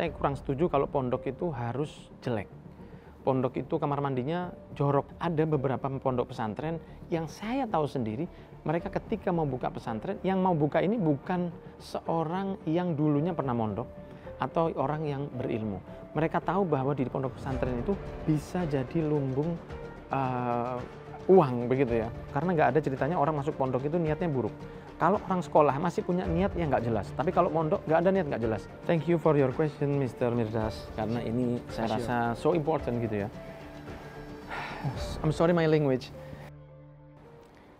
saya kurang setuju kalau pondok itu harus jelek. Pondok itu kamar mandinya jorok. Ada beberapa pondok pesantren yang saya tahu sendiri, mereka ketika mau buka pesantren, yang mau buka ini bukan seorang yang dulunya pernah mondok atau orang yang berilmu. Mereka tahu bahwa di pondok pesantren itu bisa jadi lumbung uh, uang begitu ya. Karena nggak ada ceritanya orang masuk pondok itu niatnya buruk kalau orang sekolah masih punya niat yang nggak jelas, tapi kalau mondok nggak ada niat nggak jelas. Thank you for your question, Mr. Mirdas, karena ini saya rasa so important gitu ya. I'm sorry my language.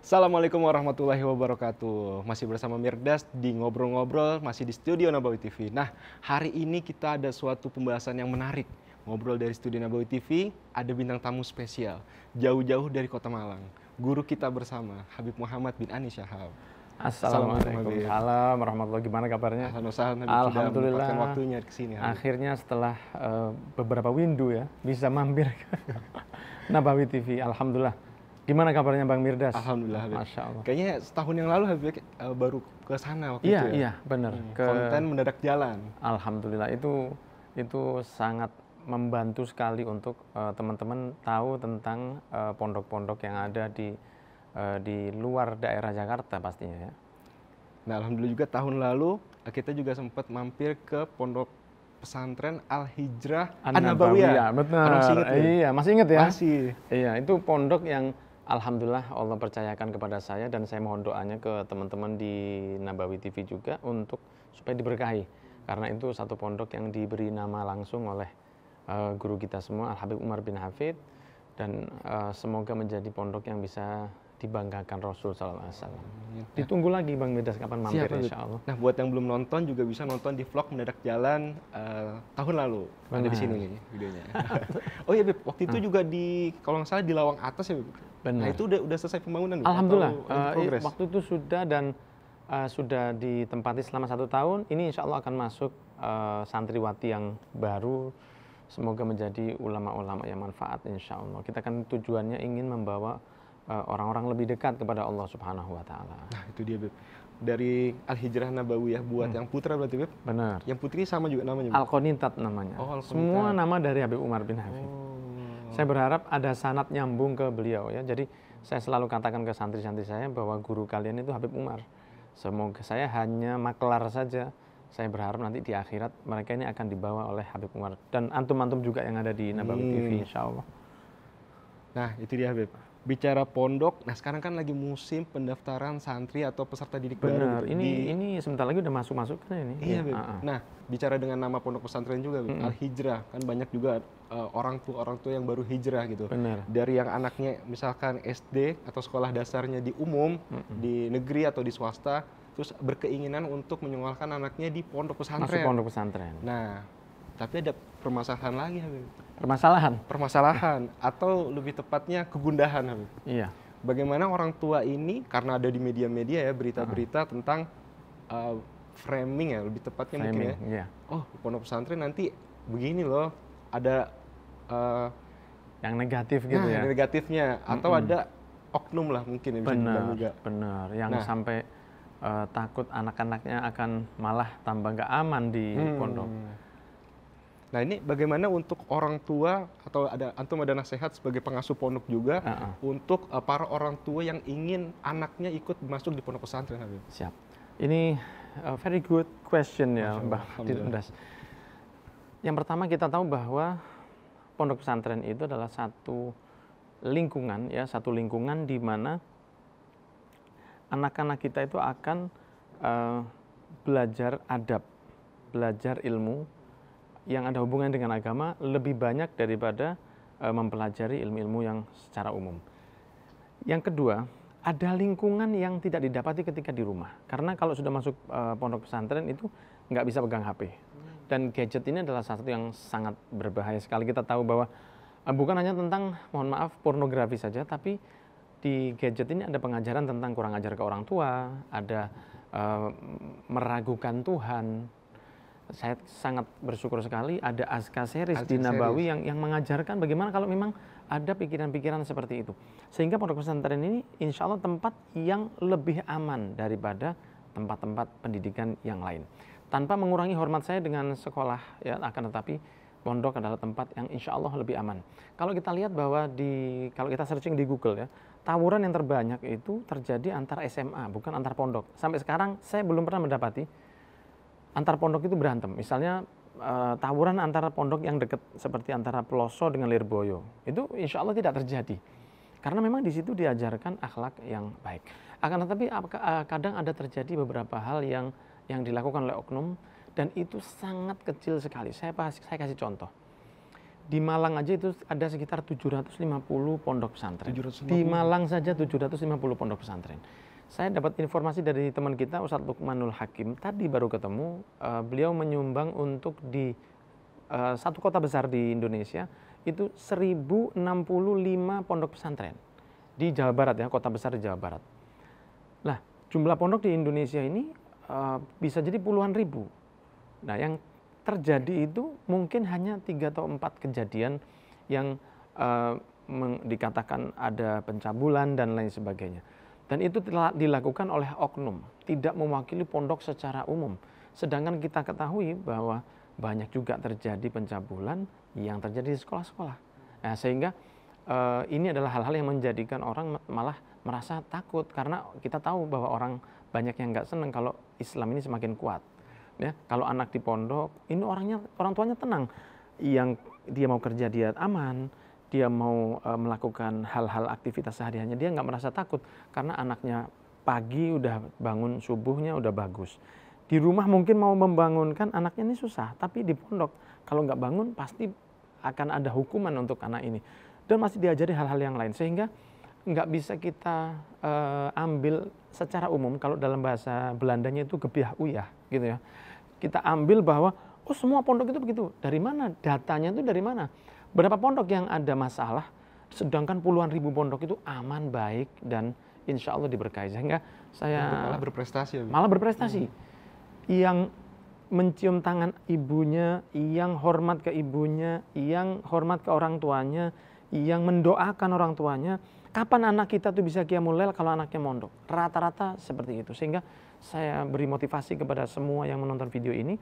Assalamualaikum warahmatullahi wabarakatuh. Masih bersama Mirdas di ngobrol-ngobrol, masih di studio Nabawi TV. Nah, hari ini kita ada suatu pembahasan yang menarik ngobrol dari Studio Nabawi TV, ada bintang tamu spesial jauh-jauh dari Kota Malang. Guru kita bersama Habib Muhammad bin Ani Syahab. Assalamualaikum. Salam, warahmatullahi Gimana kabarnya? Alhamdulillah. Sudah waktunya ke sini. Akhirnya setelah uh, beberapa window ya, bisa mampir ke Nabawi TV. Alhamdulillah. Gimana kabarnya Bang Mirdas? Alhamdulillah. Habib. Masya Allah. Kayaknya setahun yang lalu Habib uh, baru ke sana waktu iya, itu Iya, Iya, benar. Hmm. Ke... Konten mendadak jalan. Alhamdulillah. Itu itu sangat membantu sekali untuk eh, teman-teman uh, tahu tentang pondok-pondok uh, pondok -pondok yang ada di uh, di luar daerah Jakarta pastinya ya. Nah, alhamdulillah juga tahun lalu eh, kita juga sempat mampir ke pondok pesantren Al Hijrah An-Nabawiyah. Benar. ya? Iya, masih ingat ya? Masih. Iya, itu pondok yang alhamdulillah Allah percayakan kepada saya dan saya mohon doanya ke teman-teman di Nabawi TV juga untuk supaya diberkahi. Karena itu satu pondok yang diberi nama langsung oleh uh, guru kita semua Al Habib Umar bin Hafid dan uh, semoga menjadi pondok yang bisa dibanggakan Rasul SAW. Alaihi Wasallam. Iya. Ditunggu lagi Bang Midas kapan mampir Siap, Insya Allah. Nah buat yang belum nonton juga bisa nonton di vlog mendadak jalan uh, tahun lalu. Bang ada di sini nih videonya. oh iya Bib, waktu itu hmm. juga di kalau nggak salah di lawang atas ya Bib. Benar. Nah itu udah udah selesai pembangunan. Bib? Alhamdulillah. Uh, waktu itu sudah dan uh, sudah ditempati selama satu tahun. Ini Insya Allah akan masuk uh, santriwati yang baru semoga menjadi ulama-ulama yang manfaat insya Allah. Kita kan tujuannya ingin membawa Eh, orang-orang lebih dekat kepada Allah Subhanahu wa taala. Nah, itu dia, Beb. Dari Al-Hijrah Nabawiyah buat hmm. yang putra berarti, Beb? Benar. Yang putri sama juga namanya, Al-Qanitat namanya. Oh, Al Semua nama dari Habib Umar bin Hafid. Oh. Saya berharap ada sanat nyambung ke beliau ya. Jadi saya selalu katakan ke santri-santri saya bahwa guru kalian itu Habib Umar. Semoga saya hanya maklar saja. Saya berharap nanti di akhirat mereka ini akan dibawa oleh Habib Umar dan antum-antum juga yang ada di Nabawi hmm. TV insya Allah. Nah itu dia Habib bicara pondok, nah sekarang kan lagi musim pendaftaran santri atau peserta didik Benar. baru. Gitu. ini di, ini sebentar lagi udah masuk masuk kan ini. Iya, ya. Nah, bicara dengan nama pondok pesantren juga, hmm al hijrah kan banyak juga uh, orang tua orang tua yang baru hijrah gitu. Benar. Dari yang anaknya misalkan SD atau sekolah dasarnya di umum, hmm di negeri atau di swasta, terus berkeinginan untuk menyekolahkan anaknya di pondok pesantren. Masuk pondok pesantren. Nah, tapi ada permasalahan lagi Habib. Permasalahan? Permasalahan atau lebih tepatnya kegundahan Habib. Iya. Bagaimana orang tua ini karena ada di media-media ya berita-berita ah. tentang uh, framing ya lebih tepatnya framing, mungkin ya. Iya. Oh pondok pesantren nanti begini loh ada uh, yang negatif gitu nah, ya. Negatifnya atau mm -mm. ada oknum lah mungkin ya, bisa juga. Benar. yang nah. sampai uh, takut anak-anaknya akan malah tambah nggak aman di hmm. pondok. Nah ini bagaimana untuk orang tua atau ada antum ada nasihat sebagai pengasuh pondok juga uh -uh. untuk uh, para orang tua yang ingin anaknya ikut masuk di pondok pesantren Habib? Siap. Ini uh, very good question ya Mbak tindas Yang pertama kita tahu bahwa pondok pesantren itu adalah satu lingkungan ya, satu lingkungan di mana anak-anak kita itu akan uh, belajar adab, belajar ilmu yang ada hubungan dengan agama lebih banyak daripada uh, mempelajari ilmu-ilmu yang secara umum. Yang kedua, ada lingkungan yang tidak didapati ketika di rumah. Karena kalau sudah masuk uh, pondok pesantren itu nggak bisa pegang HP. Dan gadget ini adalah salah satu yang sangat berbahaya sekali. Kita tahu bahwa uh, bukan hanya tentang, mohon maaf, pornografi saja, tapi di gadget ini ada pengajaran tentang kurang ajar ke orang tua, ada uh, meragukan Tuhan, saya sangat bersyukur sekali ada Aska Series di Nabawi series. yang yang mengajarkan bagaimana kalau memang ada pikiran-pikiran seperti itu. Sehingga pondok pesantren ini insya Allah tempat yang lebih aman daripada tempat-tempat pendidikan yang lain. Tanpa mengurangi hormat saya dengan sekolah, ya akan tetapi pondok adalah tempat yang insya Allah lebih aman. Kalau kita lihat bahwa di kalau kita searching di Google ya, tawuran yang terbanyak itu terjadi antara SMA bukan antar pondok. Sampai sekarang saya belum pernah mendapati antar pondok itu berantem. Misalnya uh, tawuran antara pondok yang dekat seperti antara Peloso dengan Lirboyo. Itu insya Allah tidak terjadi. Karena memang di situ diajarkan akhlak yang baik. Akan tetapi eh, kadang ada terjadi beberapa hal yang yang dilakukan oleh oknum dan itu sangat kecil sekali. Saya saya kasih contoh. Di Malang aja itu ada sekitar 750 pondok pesantren. 750. Di Malang saja 750 pondok pesantren. Saya dapat informasi dari teman kita Ustadz Lukmanul Hakim tadi baru ketemu, uh, beliau menyumbang untuk di uh, satu kota besar di Indonesia itu 1065 pondok pesantren di Jawa Barat ya, kota besar di Jawa Barat. Nah, jumlah pondok di Indonesia ini uh, bisa jadi puluhan ribu. Nah, yang terjadi itu mungkin hanya tiga atau empat kejadian yang uh, dikatakan ada pencabulan dan lain sebagainya. Dan itu telah dilakukan oleh oknum, tidak mewakili pondok secara umum. Sedangkan kita ketahui bahwa banyak juga terjadi pencabulan yang terjadi di sekolah-sekolah. Nah, sehingga eh, ini adalah hal-hal yang menjadikan orang malah merasa takut karena kita tahu bahwa orang banyak yang nggak senang kalau Islam ini semakin kuat. Ya, kalau anak di pondok, ini orangnya orang tuanya tenang, yang dia mau kerja dia aman, dia mau uh, melakukan hal-hal aktivitas sehari-harinya dia nggak merasa takut karena anaknya pagi udah bangun subuhnya udah bagus di rumah mungkin mau membangunkan anaknya ini susah tapi di pondok kalau nggak bangun pasti akan ada hukuman untuk anak ini dan masih diajari hal-hal yang lain sehingga nggak bisa kita uh, ambil secara umum kalau dalam bahasa Belandanya itu gebiah uyah gitu ya kita ambil bahwa oh semua pondok itu begitu dari mana datanya itu dari mana Berapa pondok yang ada masalah, sedangkan puluhan ribu pondok itu aman, baik, dan insya Allah diberkahi. Sehingga saya... Malah berprestasi. Ya. Malah berprestasi. Hmm. Yang mencium tangan ibunya, yang hormat ke ibunya, yang hormat ke orang tuanya, yang mendoakan orang tuanya. Kapan anak kita tuh bisa kiamul kalau anaknya mondok? Rata-rata seperti itu. Sehingga saya beri motivasi kepada semua yang menonton video ini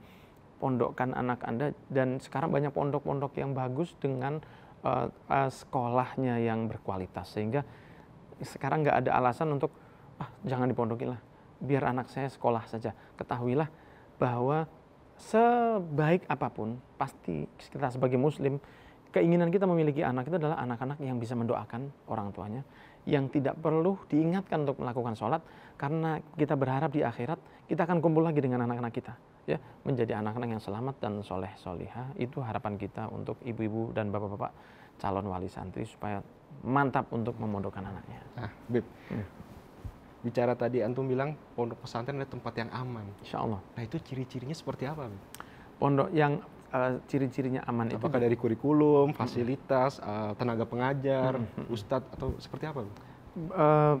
pondokkan anak Anda dan sekarang banyak pondok-pondok yang bagus dengan uh, uh, sekolahnya yang berkualitas sehingga sekarang nggak ada alasan untuk ah jangan dipondokin lah biar anak saya sekolah saja ketahuilah bahwa sebaik apapun pasti kita sebagai muslim keinginan kita memiliki anak itu adalah anak-anak yang bisa mendoakan orang tuanya yang tidak perlu diingatkan untuk melakukan sholat karena kita berharap di akhirat kita akan kumpul lagi dengan anak-anak kita ya menjadi anak-anak yang selamat dan soleh solihah itu harapan kita untuk ibu-ibu dan bapak-bapak calon wali santri supaya mantap untuk memondokkan anaknya. Nah, Bib, hmm. bicara tadi antum bilang pondok pesantren adalah tempat yang aman. Insya Allah. Nah itu ciri-cirinya seperti apa, Bib? Pondok yang uh, ciri-cirinya aman Apakah itu? Apakah dari kurikulum, hmm. fasilitas, uh, tenaga pengajar, hmm, hmm, hmm. ustadz atau seperti apa? Bib? Uh,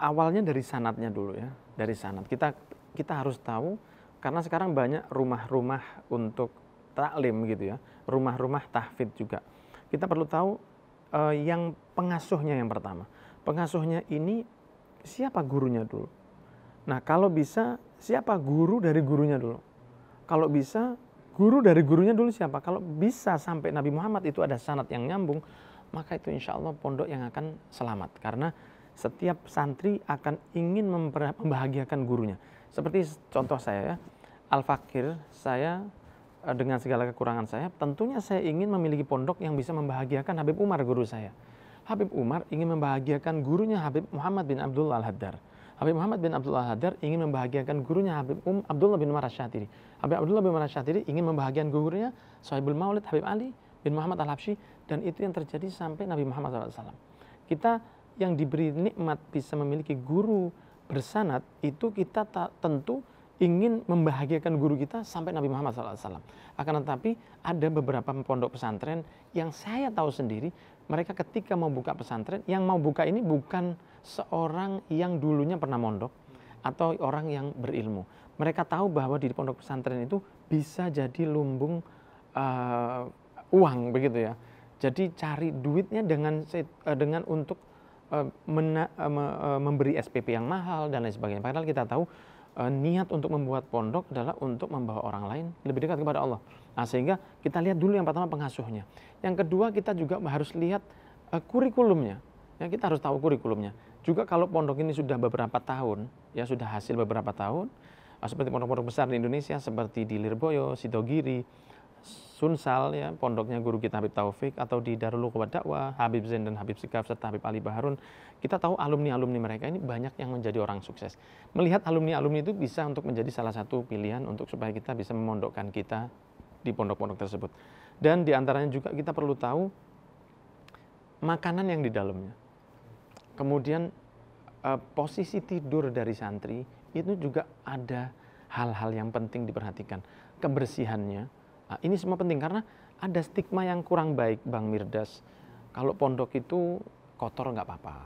awalnya dari sanatnya dulu ya dari sanat kita kita harus tahu karena sekarang banyak rumah-rumah untuk taklim gitu ya rumah-rumah tahfid juga kita perlu tahu uh, yang pengasuhnya yang pertama pengasuhnya ini siapa gurunya dulu nah kalau bisa siapa guru dari gurunya dulu kalau bisa guru dari gurunya dulu siapa kalau bisa sampai Nabi Muhammad itu ada sanat yang nyambung maka itu insya Allah pondok yang akan selamat karena setiap santri akan ingin membahagiakan gurunya. Seperti contoh saya ya, Al-Fakir, saya eh, dengan segala kekurangan saya, tentunya saya ingin memiliki pondok yang bisa membahagiakan Habib Umar guru saya. Habib Umar ingin membahagiakan gurunya Habib Muhammad bin Abdul Al-Haddar. Habib Muhammad bin Abdul Al-Haddar ingin membahagiakan gurunya Habib Um Abdullah bin Umar Asyatiri. Habib Abdullah bin Umar Asyatiri ingin membahagiakan gurunya Sohibul Maulid Habib Ali bin Muhammad Al-Habsyi dan itu yang terjadi sampai Nabi Muhammad SAW. Kita yang diberi nikmat bisa memiliki guru bersanat itu kita tentu ingin membahagiakan guru kita sampai Nabi Muhammad SAW. Akan tetapi ada beberapa pondok pesantren yang saya tahu sendiri mereka ketika mau buka pesantren yang mau buka ini bukan seorang yang dulunya pernah mondok atau orang yang berilmu. Mereka tahu bahwa di pondok pesantren itu bisa jadi lumbung uh, uang begitu ya. Jadi cari duitnya dengan eh, dengan untuk Eh, mena, eh, eh, memberi SPP yang mahal dan lain sebagainya. Padahal kita tahu niat untuk membuat pondok adalah untuk membawa orang lain lebih dekat kepada Allah. Nah, sehingga kita lihat dulu yang pertama pengasuhnya. Yang kedua kita juga harus lihat kurikulumnya. Ya, kita harus tahu kurikulumnya. Juga kalau pondok ini sudah beberapa tahun, ya sudah hasil beberapa tahun, seperti pondok-pondok besar di Indonesia seperti di Lirboyo, Sidogiri, Sunsal ya, pondoknya guru kita Habib Taufik atau di Darul Uqwah Dakwah, Habib Zain dan Habib Sikaf serta Habib Ali Baharun, kita tahu alumni-alumni mereka ini banyak yang menjadi orang sukses. Melihat alumni-alumni itu bisa untuk menjadi salah satu pilihan untuk supaya kita bisa memondokkan kita di pondok-pondok tersebut. Dan di antaranya juga kita perlu tahu makanan yang di dalamnya. Kemudian eh, posisi tidur dari santri itu juga ada hal-hal yang penting diperhatikan. Kebersihannya, Ah, ini semua penting karena ada stigma yang kurang baik Bang Mirdas. Kalau pondok itu kotor nggak apa-apa.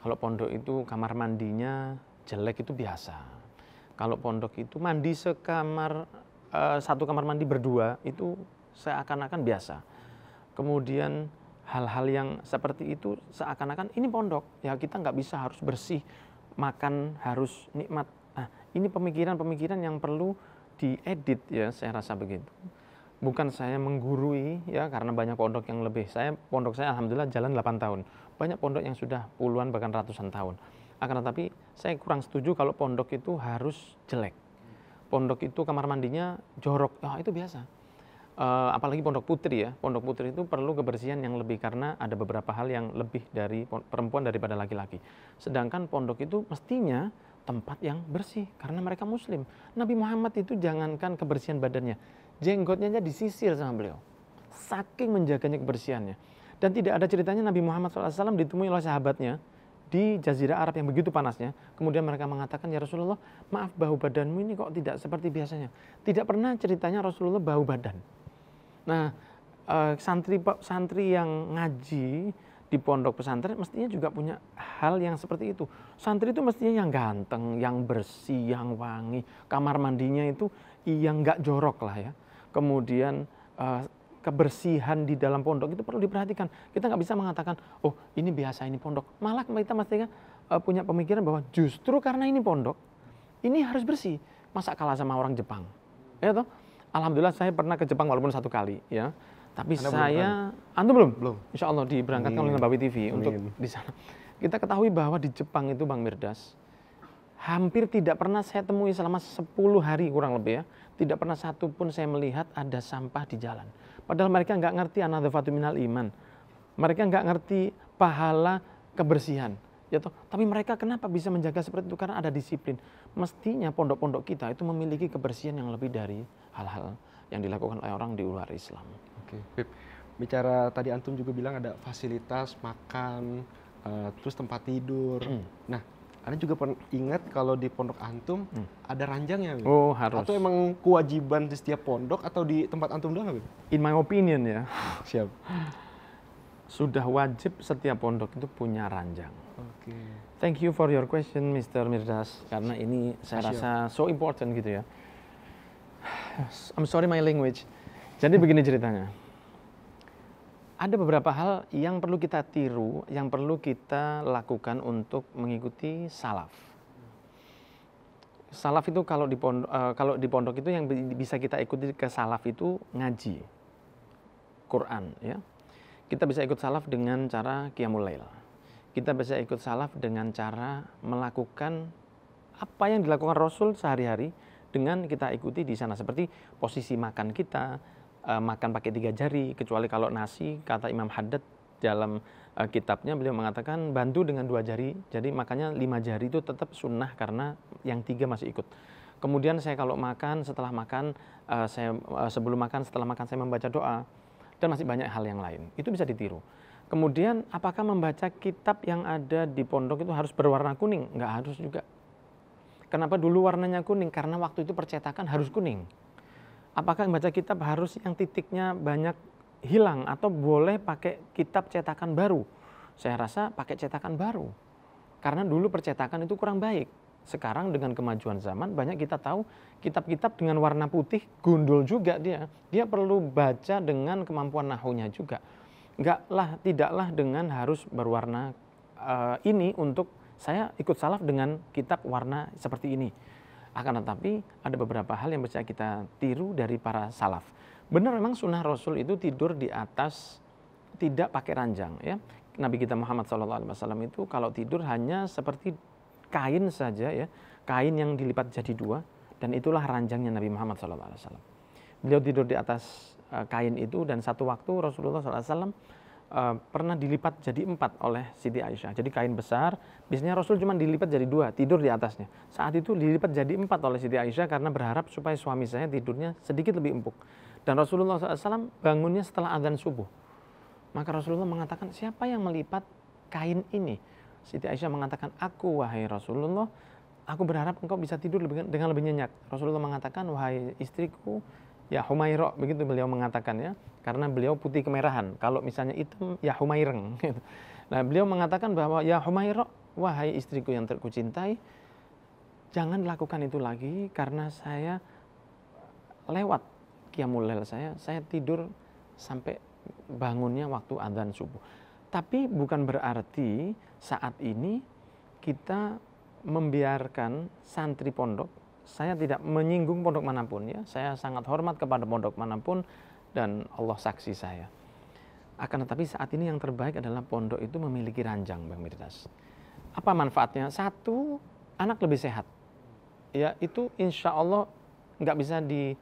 Kalau pondok itu kamar mandinya jelek itu biasa. Kalau pondok itu mandi sekamar eh, satu kamar mandi berdua itu seakan-akan biasa. Kemudian hal-hal yang seperti itu seakan-akan ini pondok ya kita nggak bisa harus bersih makan harus nikmat. Nah, ini pemikiran-pemikiran yang perlu diedit ya saya rasa begitu bukan saya menggurui ya karena banyak pondok yang lebih saya pondok saya alhamdulillah jalan 8 tahun banyak pondok yang sudah puluhan bahkan ratusan tahun akan tetapi saya kurang setuju kalau pondok itu harus jelek pondok itu kamar mandinya jorok oh, itu biasa uh, apalagi pondok putri ya pondok putri itu perlu kebersihan yang lebih karena ada beberapa hal yang lebih dari perempuan daripada laki-laki sedangkan pondok itu mestinya tempat yang bersih karena mereka muslim. Nabi Muhammad itu jangankan kebersihan badannya, jenggotnya aja disisir sama beliau. Saking menjaganya kebersihannya. Dan tidak ada ceritanya Nabi Muhammad SAW ditemui oleh sahabatnya di Jazirah Arab yang begitu panasnya. Kemudian mereka mengatakan, ya Rasulullah maaf bau badanmu ini kok tidak seperti biasanya. Tidak pernah ceritanya Rasulullah bau badan. Nah, eh, santri santri yang ngaji di pondok pesantren mestinya juga punya hal yang seperti itu. Santri itu mestinya yang ganteng, yang bersih, yang wangi. Kamar mandinya itu yang nggak jorok lah ya. Kemudian eh, kebersihan di dalam pondok itu perlu diperhatikan. Kita nggak bisa mengatakan, oh ini biasa ini pondok. Malah kita mestinya kan, eh, punya pemikiran bahwa justru karena ini pondok, ini harus bersih. Masa kalah sama orang Jepang? Ya toh? Alhamdulillah saya pernah ke Jepang walaupun satu kali ya tapi Anda saya, belum antum belum? Belum. Insya Allah diberangkatkan iya. oleh Nabawi TV Amin. Iya, untuk iya. di sana. Kita ketahui bahwa di Jepang itu Bang Mirdas, hampir tidak pernah saya temui selama 10 hari kurang lebih ya. Tidak pernah satu pun saya melihat ada sampah di jalan. Padahal mereka nggak ngerti anadhafatu minal iman. Mereka nggak ngerti pahala kebersihan. Ya toh. Tapi mereka kenapa bisa menjaga seperti itu? Karena ada disiplin. Mestinya pondok-pondok kita itu memiliki kebersihan yang lebih dari hal-hal yang dilakukan oleh orang di luar Islam. Oke, Pip. Bicara tadi Antum juga bilang ada fasilitas makan, uh, terus tempat tidur. Hmm. Nah, anda juga ingat kalau di pondok antum hmm. ada ranjangnya? Gitu? Oh harus. Atau emang kewajiban di setiap pondok atau di tempat antum doang? In my opinion ya. Siap. Sudah wajib setiap pondok itu punya ranjang. Oke. Okay. Thank you for your question, Mr. Mirdas. Karena ini saya Asyik. rasa so important gitu ya. I'm sorry my language. Jadi begini ceritanya. Ada beberapa hal yang perlu kita tiru, yang perlu kita lakukan untuk mengikuti salaf. Salaf itu kalau di pondok, eh, kalau di pondok itu yang bisa kita ikuti ke salaf itu ngaji Quran ya. Kita bisa ikut salaf dengan cara qiyamul lail. Kita bisa ikut salaf dengan cara melakukan apa yang dilakukan Rasul sehari-hari dengan kita ikuti di sana seperti posisi makan kita, uh, makan pakai tiga jari kecuali kalau nasi kata Imam Haddad dalam uh, kitabnya beliau mengatakan bantu dengan dua jari jadi makanya lima jari itu tetap sunnah karena yang tiga masih ikut kemudian saya kalau makan setelah makan uh, saya uh, sebelum makan setelah makan saya membaca doa dan masih banyak hal yang lain itu bisa ditiru kemudian apakah membaca kitab yang ada di pondok itu harus berwarna kuning nggak harus juga Kenapa dulu warnanya kuning? Karena waktu itu percetakan harus kuning apakah membaca kitab harus yang titiknya banyak hilang atau boleh pakai kitab cetakan baru? Saya rasa pakai cetakan baru. Karena dulu percetakan itu kurang baik. Sekarang dengan kemajuan zaman banyak kita tahu kitab-kitab dengan warna putih gundul juga dia. Dia perlu baca dengan kemampuan nahunya juga. Enggaklah, tidaklah dengan harus berwarna uh, ini untuk saya ikut salaf dengan kitab warna seperti ini. Akan tetapi ada beberapa hal yang bisa kita tiru dari para salaf. Benar memang sunnah Rasul itu tidur di atas tidak pakai ranjang ya. Nabi kita Muhammad SAW itu kalau tidur hanya seperti kain saja ya, kain yang dilipat jadi dua dan itulah ranjangnya Nabi Muhammad SAW. Beliau tidur di atas eh, kain itu dan satu waktu Rasulullah SAW uh, pernah dilipat jadi empat oleh Siti Aisyah. Jadi kain besar, biasanya Rasul cuma dilipat jadi dua, tidur di atasnya. Saat itu dilipat jadi empat oleh Siti Aisyah karena berharap supaya suami saya tidurnya sedikit lebih empuk. Dan Rasulullah SAW bangunnya setelah azan subuh. Maka Rasulullah mengatakan, siapa yang melipat kain ini? Siti Aisyah mengatakan, aku wahai Rasulullah, aku berharap engkau bisa tidur dengan lebih nyenyak. Rasulullah mengatakan, wahai istriku, ya Humairah, begitu beliau mengatakan ya karena beliau putih kemerahan. Kalau misalnya hitam ya Humaireng. Gitu. Nah, beliau mengatakan bahwa ya humaira, wahai istriku yang terkucintai, jangan lakukan itu lagi karena saya lewat kiamulail saya, saya tidur sampai bangunnya waktu adzan subuh. Tapi bukan berarti saat ini kita membiarkan santri pondok, saya tidak menyinggung pondok manapun ya, saya sangat hormat kepada pondok manapun, dan Allah saksi saya. Akan tetapi saat ini yang terbaik adalah pondok itu memiliki ranjang Bang Mirdas. Apa manfaatnya? Satu, anak lebih sehat. Ya itu insya Allah nggak bisa di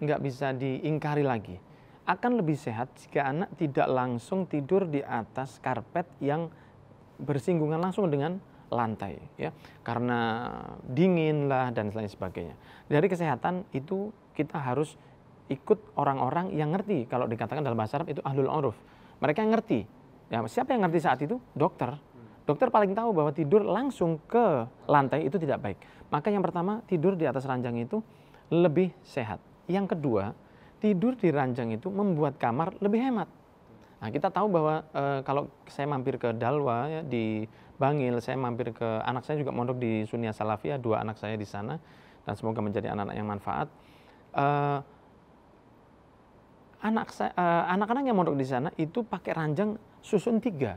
nggak bisa diingkari lagi. Akan lebih sehat jika anak tidak langsung tidur di atas karpet yang bersinggungan langsung dengan lantai ya karena dingin lah dan lain sebagainya dari kesehatan itu kita harus ikut orang-orang yang ngerti kalau dikatakan dalam bahasa Arab itu ahlul uruf. Mereka yang ngerti. Ya, siapa yang ngerti saat itu? Dokter. Dokter paling tahu bahwa tidur langsung ke lantai itu tidak baik. Maka yang pertama, tidur di atas ranjang itu lebih sehat. Yang kedua, tidur di ranjang itu membuat kamar lebih hemat. Nah, kita tahu bahwa e, kalau saya mampir ke Dalwa ya, di Bangil, saya mampir ke anak saya juga mondok di Sunia Salafia, dua anak saya di sana dan semoga menjadi anak-anak yang manfaat. E, anak eh, anak-anak yang mondok di sana itu pakai ranjang susun tiga.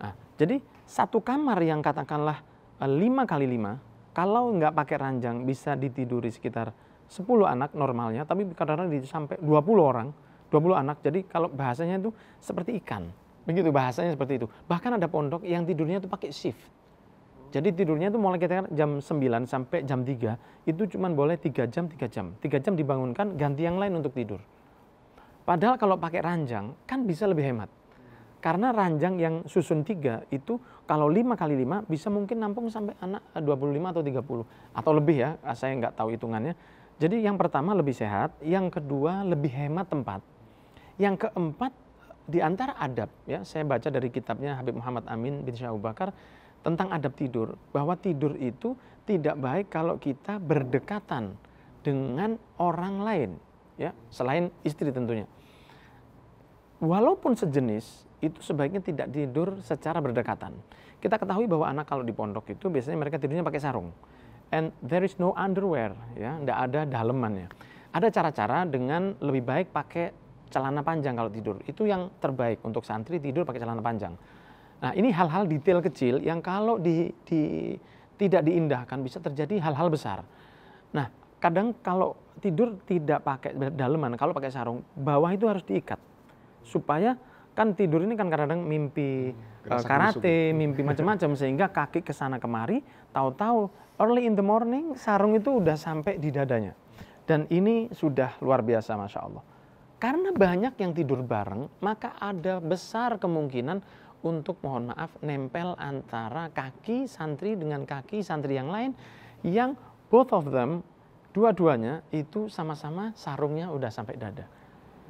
Nah, jadi satu kamar yang katakanlah eh, lima kali lima, kalau nggak pakai ranjang bisa ditiduri sekitar sepuluh anak normalnya, tapi kadang-kadang sampai puluh orang, dua puluh anak. Jadi kalau bahasanya itu seperti ikan. Begitu bahasanya seperti itu. Bahkan ada pondok yang tidurnya itu pakai shift. Jadi tidurnya itu mulai kita jam 9 sampai jam 3, itu cuma boleh 3 jam, 3 jam. 3 jam dibangunkan, ganti yang lain untuk tidur. Padahal kalau pakai ranjang kan bisa lebih hemat. Karena ranjang yang susun tiga itu kalau lima kali lima bisa mungkin nampung sampai anak 25 eh, atau 30 atau lebih ya, ah, saya nggak tahu hitungannya. Jadi yang pertama lebih sehat, yang kedua lebih hemat tempat. Yang keempat di antara adab ya, saya baca dari kitabnya Habib Muhammad Amin bin Syah Bakar tentang adab tidur, bahwa tidur itu tidak baik kalau kita berdekatan dengan orang lain ya, selain istri tentunya walaupun sejenis itu sebaiknya tidak tidur secara berdekatan. Kita ketahui bahwa anak kalau di pondok itu biasanya mereka tidurnya pakai sarung. And there is no underwear, ya, tidak ada dalemannya. Ada cara-cara dengan lebih baik pakai celana panjang kalau tidur. Itu yang terbaik untuk santri tidur pakai celana panjang. Nah, ini hal-hal detail kecil yang kalau di, di, tidak diindahkan bisa terjadi hal-hal besar. Nah, kadang kalau tidur tidak pakai daleman, kalau pakai sarung, bawah itu harus diikat supaya kan tidur ini kan kadang-kadang mimpi uh, karate, gitu. mimpi macam-macam sehingga kaki ke sana kemari, tahu-tahu early in the morning sarung itu udah sampai di dadanya. Dan ini sudah luar biasa Masya Allah. Karena banyak yang tidur bareng, maka ada besar kemungkinan untuk mohon maaf nempel antara kaki santri dengan kaki santri yang lain yang both of them dua-duanya itu sama-sama sarungnya udah sampai dada.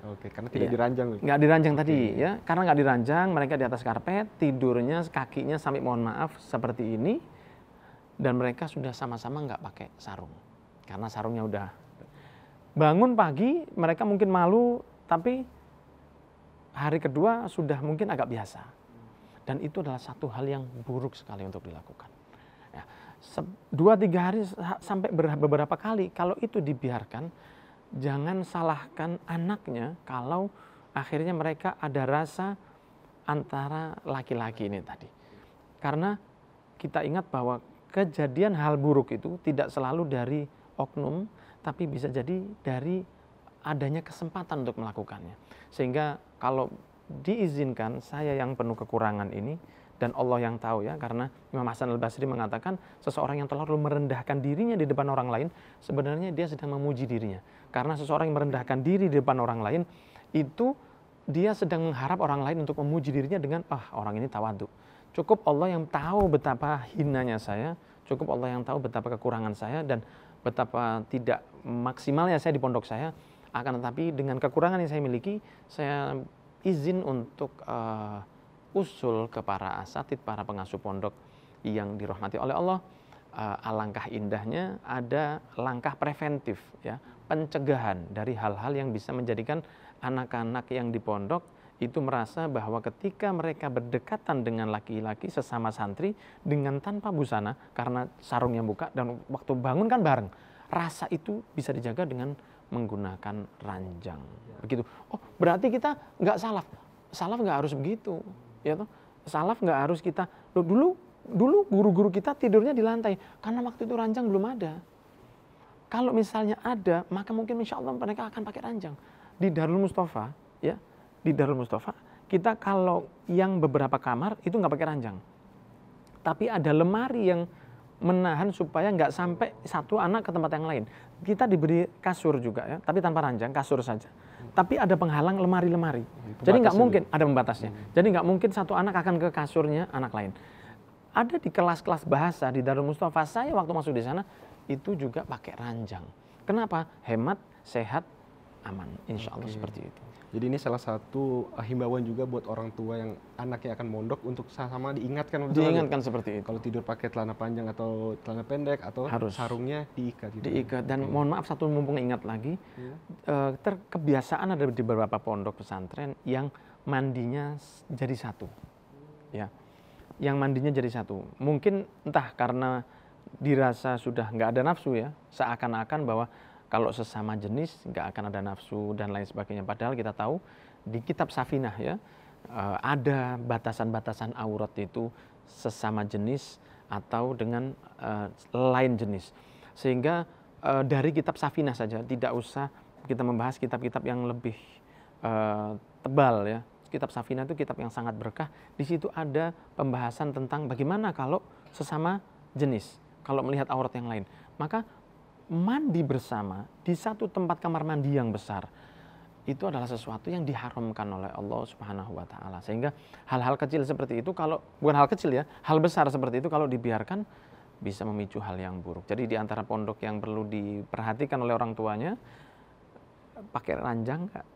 Oke, karena tidak ya. diranjang. Gitu. Nggak diranjang tadi ya, karena nggak diranjang, mereka di atas karpet, tidurnya kakinya sampai mohon maaf seperti ini, dan mereka sudah sama-sama nggak pakai sarung, karena sarungnya udah bangun pagi, mereka mungkin malu, tapi hari kedua sudah mungkin agak biasa, dan itu adalah satu hal yang buruk sekali untuk dilakukan. Ya, dua tiga hari sampai beberapa kali, kalau itu dibiarkan jangan salahkan anaknya kalau akhirnya mereka ada rasa antara laki-laki ini tadi. Karena kita ingat bahwa kejadian hal buruk itu tidak selalu dari oknum, tapi bisa jadi dari adanya kesempatan untuk melakukannya. Sehingga kalau diizinkan saya yang penuh kekurangan ini dan Allah yang tahu ya karena Imam Hasan Al-Basri mengatakan seseorang yang terlalu merendahkan dirinya di depan orang lain sebenarnya dia sedang memuji dirinya karena seseorang yang merendahkan diri di depan orang lain itu dia sedang mengharap orang lain untuk memuji dirinya dengan ah orang ini tawadu cukup Allah yang tahu betapa hinanya saya cukup Allah yang tahu betapa kekurangan saya dan betapa tidak maksimalnya saya di pondok saya akan tetapi dengan kekurangan yang saya miliki saya izin untuk uh, usul ke para asatid, para pengasuh pondok yang dirahmati oleh Allah, eh, alangkah indahnya ada langkah preventif, ya, pencegahan dari hal-hal yang bisa menjadikan anak-anak yang di pondok itu merasa bahwa ketika mereka berdekatan dengan laki-laki sesama santri dengan tanpa busana karena sarungnya buka dan waktu bangun kan bareng rasa itu bisa dijaga dengan menggunakan ranjang begitu oh berarti kita nggak salaf salaf nggak harus begitu ya toh salaf nggak harus kita loh, dulu dulu guru-guru kita tidurnya di lantai karena waktu itu ranjang belum ada kalau misalnya ada maka mungkin insya Allah mereka akan pakai ranjang di Darul Mustafa ya di Darul Mustafa kita kalau yang beberapa kamar itu nggak pakai ranjang tapi ada lemari yang menahan supaya nggak sampai satu anak ke tempat yang lain. Kita diberi kasur juga ya, tapi tanpa ranjang, kasur saja. Tapi ada penghalang lemari-lemari. Jadi nggak mungkin ada pembatasnya. Hmm. Jadi nggak mungkin satu anak akan ke kasurnya anak lain. Ada di kelas-kelas bahasa di Darul Mustafa saya waktu masuk di sana itu juga pakai ranjang. Kenapa? Hemat, sehat, aman. Insya Allah okay. seperti itu. Jadi ini salah satu himbauan juga buat orang tua yang anaknya akan mondok untuk sama diingatkan. Diingatkan seperti itu. Kalau tidur pakai celana panjang atau celana pendek atau Harus. sarungnya diikat. Gitu. Diikat. Dan okay. mohon maaf satu mumpung ingat lagi, yeah. Iya. uh, terkebiasaan ada di beberapa pondok pesantren yang mandinya jadi satu. Ya, yang mandinya jadi satu. Mungkin entah karena dirasa sudah nggak ada nafsu ya, seakan-akan bahwa kalau sesama jenis nggak akan ada nafsu dan lain sebagainya. Padahal kita tahu di kitab Safinah ya eh, ada batasan-batasan aurat itu sesama jenis atau dengan eh, lain jenis. Sehingga eh, dari kitab Safinah saja tidak usah kita membahas kitab-kitab yang lebih tebal ya. Kitab Safinah itu kitab yang sangat berkah. Di situ ada pembahasan tentang bagaimana kalau sesama jenis, kalau melihat aurat yang lain. Maka mandi bersama di satu tempat kamar mandi yang besar itu adalah sesuatu yang diharamkan oleh Allah Subhanahu wa taala. Sehingga hal-hal kecil seperti itu kalau bukan hal kecil ya, hal besar seperti itu kalau dibiarkan bisa memicu hal yang buruk. Jadi di antara pondok yang perlu diperhatikan oleh orang tuanya pakai ranjang enggak?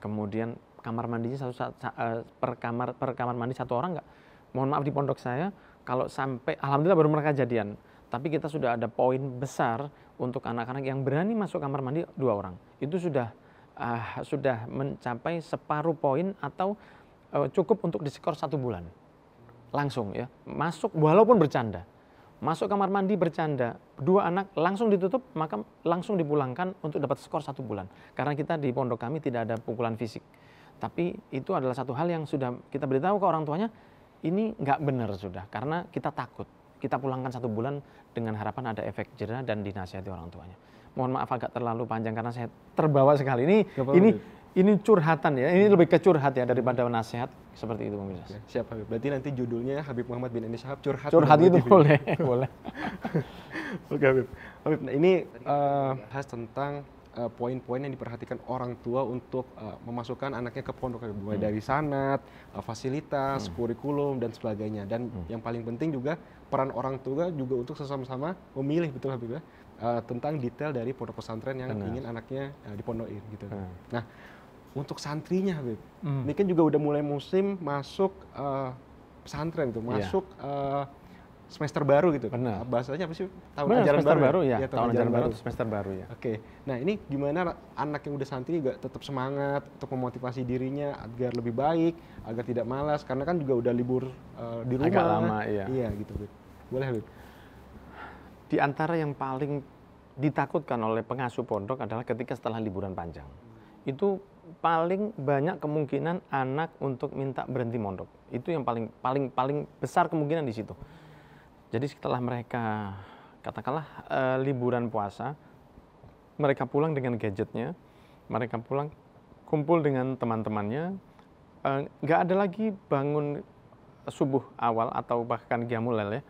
Kemudian kamar mandinya satu eh, per kamar per kamar mandi satu orang enggak? Mohon maaf di pondok saya kalau sampai alhamdulillah baru mereka jadian tapi kita sudah ada poin besar untuk anak-anak yang berani masuk kamar mandi dua orang. Itu sudah uh, sudah mencapai separuh poin atau uh, cukup untuk diskor satu bulan langsung ya masuk walaupun bercanda masuk kamar mandi bercanda dua anak langsung ditutup maka langsung dipulangkan untuk dapat skor satu bulan karena kita di pondok kami tidak ada pukulan fisik tapi itu adalah satu hal yang sudah kita beritahu ke orang tuanya ini nggak benar sudah karena kita takut kita pulangkan satu bulan dengan harapan ada efek jerah dan dinasihati orang tuanya. Mohon maaf agak terlalu panjang karena saya terbawa sekali. Ini ini ini curhatan ya. Ini lebih ke curhat ya daripada nasihat seperti itu pemirsa. Siap Habib. Berarti nanti judulnya Habib Muhammad bin Andi curhat. Curhat itu Habib. boleh, boleh. Oke Habib. Habib, nah ini uh, bahas tentang poin eh, poin-poin yang diperhatikan orang tua untuk uh, memasukkan anaknya ke pondok mulai hmm. dari sanat, uh, fasilitas, hmm. kurikulum dan sebagainya. Dan hmm. yang paling penting juga peran orang tua juga untuk sesama-sama memilih betul Habib ya uh, tentang detail dari pondok pesantren yang Benar. ingin anaknya uh, dipondokin gitu. Hmm. Nah, untuk santrinya Habib, hmm. ini kan juga udah mulai musim masuk uh, pesantren tuh, iya. masuk yeah semester baru gitu. Benar. Bahasanya apa sih? Tahun Benar, ajaran semester baru, baru ya. ya tahun, tahun ajaran, ajaran baru, baru semester baru ya. Oke. Okay. Nah, ini gimana anak yang udah santri juga tetap semangat untuk memotivasi dirinya agar lebih baik, agar tidak malas karena kan juga udah libur uh, di rumah. Agak lama, iya. Iya, gitu, Bu. Boleh, Bu. Di antara yang paling ditakutkan oleh pengasuh pondok adalah ketika setelah liburan panjang. Itu paling banyak kemungkinan anak untuk minta berhenti mondok. Itu yang paling paling paling besar kemungkinan di situ. Jadi setelah mereka katakanlah e, liburan puasa, mereka pulang dengan gadgetnya, mereka pulang kumpul dengan teman-temannya, eh, nggak e, ada lagi bangun subuh awal atau bahkan giamulel ya,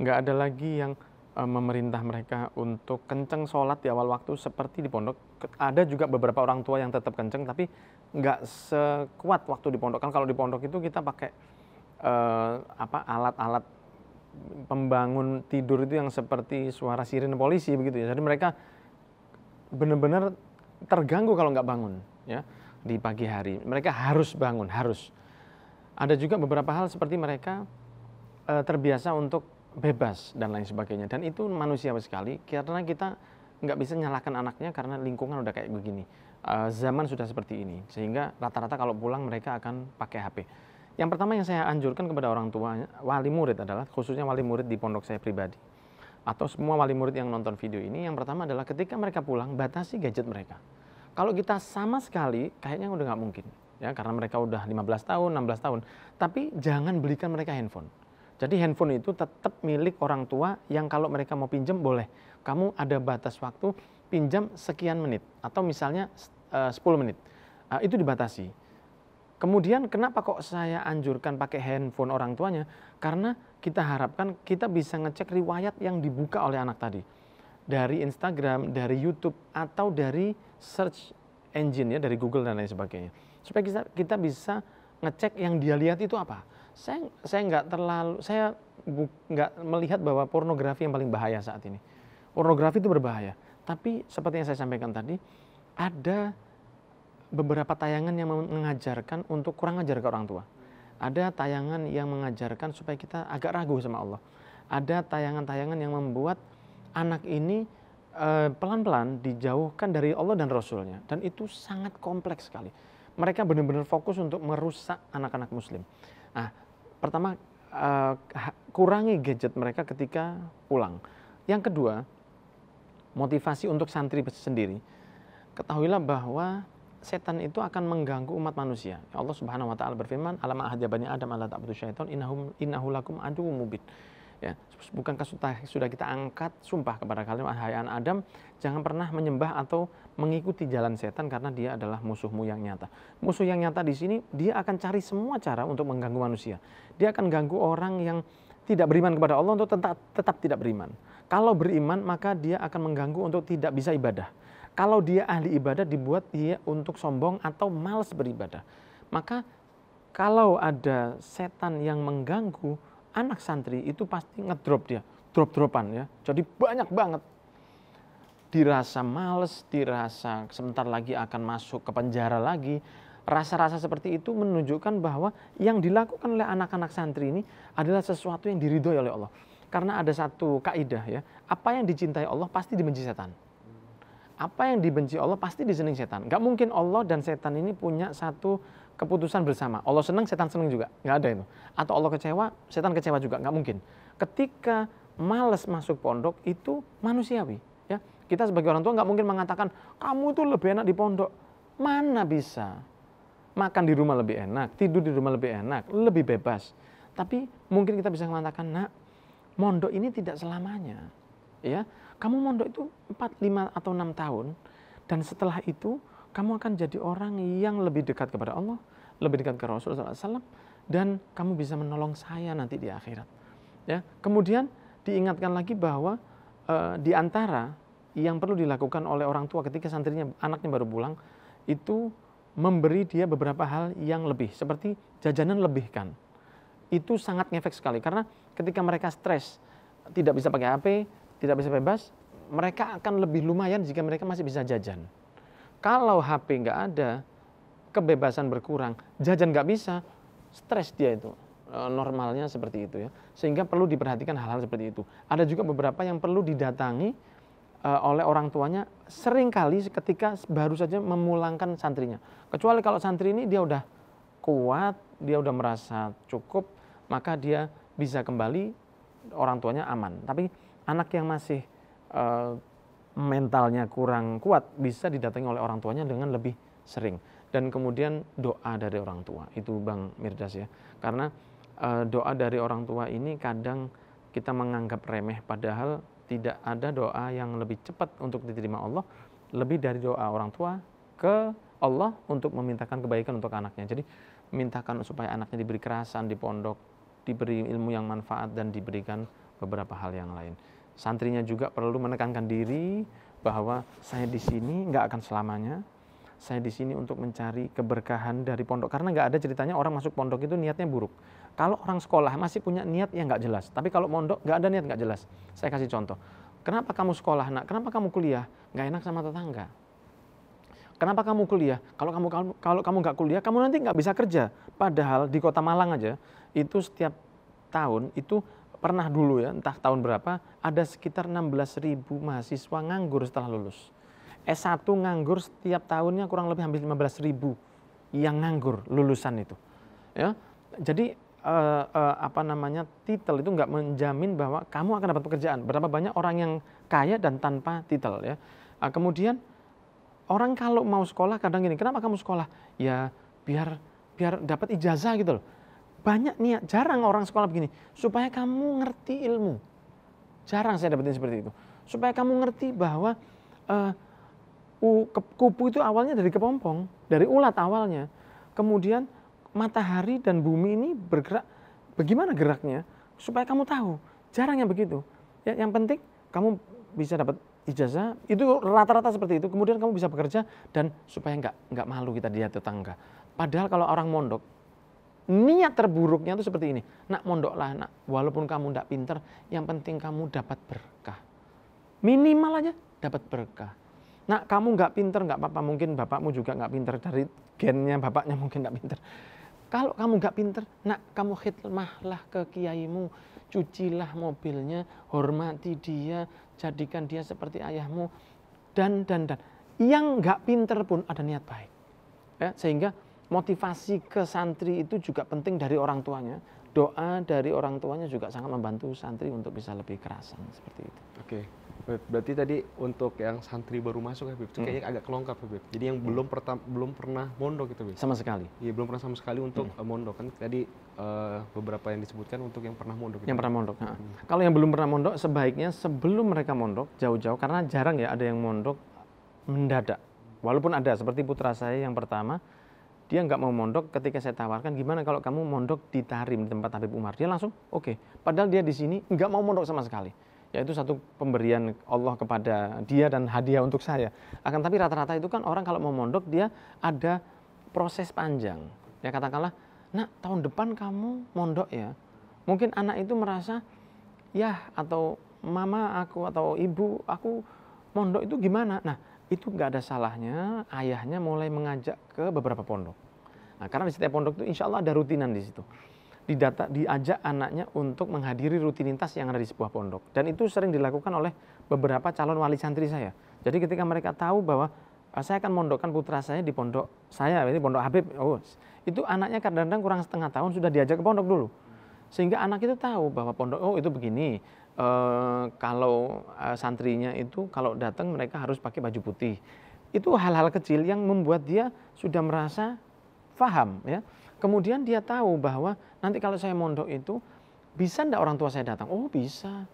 nggak ada lagi yang e, memerintah mereka untuk kenceng sholat di awal waktu seperti di pondok. Ada juga beberapa orang tua yang tetap kenceng tapi nggak sekuat waktu di pondok. Kan kalau di pondok itu kita pakai uh, apa alat-alat pembangun tidur itu yang seperti suara sirine polisi begitu ya. Jadi mereka benar-benar terganggu kalau nggak bangun ya di pagi hari. Mereka harus bangun, harus. Ada juga beberapa hal seperti mereka e, terbiasa untuk bebas dan lain sebagainya. Dan itu manusiawi sekali karena kita nggak bisa nyalakan anaknya karena lingkungan udah kayak begini. E, zaman sudah seperti ini sehingga rata-rata kalau pulang mereka akan pakai HP. Yang pertama yang saya anjurkan kepada orang tua, wali murid adalah khususnya wali murid di pondok saya pribadi atau semua wali murid yang nonton video ini, yang pertama adalah ketika mereka pulang batasi gadget mereka. Kalau kita sama sekali kayaknya udah nggak mungkin ya karena mereka udah 15 tahun, 16 tahun. Tapi jangan belikan mereka handphone. Jadi handphone itu tetap milik orang tua yang kalau mereka mau pinjam boleh. Kamu ada batas waktu pinjam sekian menit atau misalnya eh, uh, 10 menit. Uh, itu dibatasi. Kemudian kenapa kok saya anjurkan pakai handphone orang tuanya? Karena kita harapkan kita bisa ngecek riwayat yang dibuka oleh anak tadi. Dari Instagram, dari YouTube, atau dari search engine ya, dari Google dan lain sebagainya. Supaya kita, kita bisa ngecek yang dia lihat itu apa. Saya saya nggak terlalu, saya nggak melihat bahwa pornografi yang paling bahaya saat ini. Pornografi itu berbahaya. Tapi seperti yang saya sampaikan tadi, ada beberapa tayangan yang mengajarkan untuk kurang ajar ke orang tua. Ada tayangan yang mengajarkan supaya kita agak ragu sama Allah. Ada tayangan-tayangan yang membuat anak ini eh, pelan-pelan dijauhkan dari Allah dan Rasulnya. Dan itu sangat kompleks sekali. Mereka benar-benar fokus untuk merusak anak-anak muslim. Nah, pertama eh, kurangi gadget mereka ketika pulang. Yang kedua, motivasi untuk santri sendiri. Ketahuilah bahwa setan itu akan mengganggu umat manusia. Ya Allah Subhanahu wa taala berfirman, "Alam ahadya Adam ala ta'budu syaitan innahum innahu lakum aduwwum mubin." Ya, bukankah sudah kita angkat sumpah kepada kalian wahai Adam, jangan pernah menyembah atau mengikuti jalan setan karena dia adalah musuhmu yang nyata. Musuh yang nyata di sini dia akan cari semua cara untuk mengganggu manusia. Dia akan ganggu orang yang tidak beriman kepada Allah untuk tetap, tetap tidak beriman. Kalau beriman maka dia akan mengganggu untuk tidak bisa ibadah kalau dia ahli ibadah dibuat dia untuk sombong atau males beribadah. Maka kalau ada setan yang mengganggu anak santri itu pasti ngedrop dia, drop-dropan ya. Jadi banyak banget dirasa males, dirasa sebentar lagi akan masuk ke penjara lagi. Rasa-rasa seperti itu menunjukkan bahwa yang dilakukan oleh anak-anak santri ini adalah sesuatu yang diridhoi oleh Allah. Karena ada satu kaidah ya, apa yang dicintai Allah pasti dibenci setan apa yang dibenci Allah pasti disenangi setan. Gak mungkin Allah dan setan ini punya satu keputusan bersama. Allah senang, setan senang juga. Gak ada itu. Atau Allah kecewa, setan kecewa juga. Gak mungkin. Ketika males masuk pondok itu manusiawi. Ya, kita sebagai orang tua nggak mungkin mengatakan kamu itu lebih enak di pondok. Mana bisa? Makan di rumah lebih enak, tidur di rumah lebih enak, lebih bebas. Tapi mungkin kita bisa mengatakan, nak, mondok ini tidak selamanya. Ya, kamu mondok itu 4, 5 atau 6 tahun dan setelah itu kamu akan jadi orang yang lebih dekat kepada Allah, lebih dekat ke Rasulullah SAW, dan kamu bisa menolong saya nanti di akhirat. Ya, kemudian diingatkan lagi bahwa e, di antara yang perlu dilakukan oleh orang tua ketika santrinya anaknya baru pulang itu memberi dia beberapa hal yang lebih seperti jajanan lebihkan. Itu sangat ngefek sekali karena ketika mereka stres, tidak bisa pakai HP, tidak bisa bebas, mereka akan lebih lumayan jika mereka masih bisa jajan. Kalau HP nggak ada, kebebasan berkurang, jajan nggak bisa, stres dia itu e, normalnya seperti itu ya. Sehingga perlu diperhatikan hal-hal seperti itu. Ada juga beberapa yang perlu didatangi e, oleh orang tuanya seringkali ketika baru saja memulangkan santrinya. Kecuali kalau santri ini dia udah kuat, dia udah merasa cukup, maka dia bisa kembali orang tuanya aman. Tapi anak yang masih uh, mentalnya kurang kuat bisa didatangi oleh orang tuanya dengan lebih sering dan kemudian doa dari orang tua itu Bang Mirdas ya karena uh, doa dari orang tua ini kadang kita menganggap remeh padahal tidak ada doa yang lebih cepat untuk diterima Allah lebih dari doa orang tua ke Allah untuk memintakan kebaikan untuk anaknya jadi mintakan supaya anaknya diberi kerasan di pondok diberi ilmu yang manfaat dan diberikan beberapa hal yang lain santrinya juga perlu menekankan diri bahwa saya di sini nggak akan selamanya. Saya di sini untuk mencari keberkahan dari pondok karena nggak ada ceritanya orang masuk pondok itu niatnya buruk. Kalau orang sekolah masih punya niat yang nggak jelas, tapi kalau pondok nggak ada niat nggak jelas. Saya kasih contoh. Kenapa kamu sekolah nak? Kenapa kamu kuliah? Nggak enak sama tetangga. Kenapa kamu kuliah? Kalau kamu kalau kamu nggak kuliah, kamu nanti nggak bisa kerja. Padahal di kota Malang aja itu setiap tahun itu pernah dulu ya, entah tahun berapa, ada sekitar 16.000 mahasiswa nganggur setelah lulus. S1 nganggur setiap tahunnya kurang lebih hampir 15.000 yang nganggur lulusan itu. Ya. Jadi eh, eh, apa namanya titel itu nggak menjamin bahwa kamu akan dapat pekerjaan. Berapa banyak orang yang kaya dan tanpa titel ya. Nah, kemudian orang kalau mau sekolah kadang gini, kenapa kamu sekolah? Ya biar biar dapat ijazah gitu loh banyak niat, jarang orang sekolah begini. Supaya kamu ngerti ilmu. Jarang saya dapetin seperti itu. Supaya kamu ngerti bahwa uh, kupu itu awalnya dari kepompong, dari ulat awalnya. Kemudian matahari dan bumi ini bergerak, bagaimana geraknya? Supaya kamu tahu. Jarang yang begitu. Ya, yang penting kamu bisa dapat ijazah itu rata-rata seperti itu kemudian kamu bisa bekerja dan supaya nggak malu kita dilihat tetangga padahal kalau orang mondok niat terburuknya itu seperti ini. Nak mondoklah nak, walaupun kamu tidak pinter, yang penting kamu dapat berkah. Minimal aja dapat berkah. Nak kamu nggak pinter nggak apa-apa, mungkin bapakmu juga nggak pinter dari gennya bapaknya mungkin nggak pinter. Kalau kamu nggak pinter, nak kamu khidmahlah ke kiaimu, cucilah mobilnya, hormati dia, jadikan dia seperti ayahmu, dan dan dan. Yang nggak pinter pun ada niat baik. Ya, sehingga motivasi ke santri itu juga penting dari orang tuanya. Doa dari orang tuanya juga sangat membantu santri untuk bisa lebih kerasan seperti itu. Oke. Berarti tadi untuk yang santri baru masuk Habib ya, itu hmm. kayaknya hmm. agak kelongkap Habib. Ya, Jadi yang hmm. belum pertam, belum pernah mondok itu Habib. Sama sekali. Iya, belum pernah sama sekali untuk hmm. Eh, mondok kan tadi uh, beberapa yang disebutkan untuk yang pernah mondok. Gitu. Yang pernah mondok. Nah, hmm. Kalau yang belum pernah mondok sebaiknya sebelum mereka mondok jauh-jauh karena jarang ya ada yang mondok mendadak. Walaupun ada seperti putra saya yang pertama dia nggak mau mondok ketika saya tawarkan gimana kalau kamu mondok di Tarim tempat Habib Umar dia langsung oke okay. padahal dia di sini nggak mau mondok sama sekali yaitu satu pemberian Allah kepada dia dan hadiah untuk saya akan tapi rata-rata itu kan orang kalau mau mondok dia ada proses panjang ya katakanlah nah tahun depan kamu mondok ya mungkin anak itu merasa ya atau mama aku atau ibu aku mondok itu gimana nah itu nggak ada salahnya ayahnya mulai mengajak ke beberapa pondok. Nah, karena di setiap pondok itu insya Allah ada rutinan di situ. Didata, diajak anaknya untuk menghadiri rutinitas yang ada di sebuah pondok. Dan itu sering dilakukan oleh beberapa calon wali santri saya. Jadi ketika mereka tahu bahwa ah, saya akan mondokkan putra saya di pondok saya, ini pondok Habib. Oh, itu anaknya kadang-kadang kurang setengah tahun sudah diajak ke pondok dulu. Sehingga anak itu tahu bahwa pondok, oh itu begini, Uh, kalau uh, santrinya itu kalau datang mereka harus pakai baju putih. Itu hal-hal kecil yang membuat dia sudah merasa paham ya. Kemudian dia tahu bahwa nanti kalau saya mondok itu bisa ndak orang tua saya datang? Oh, bisa.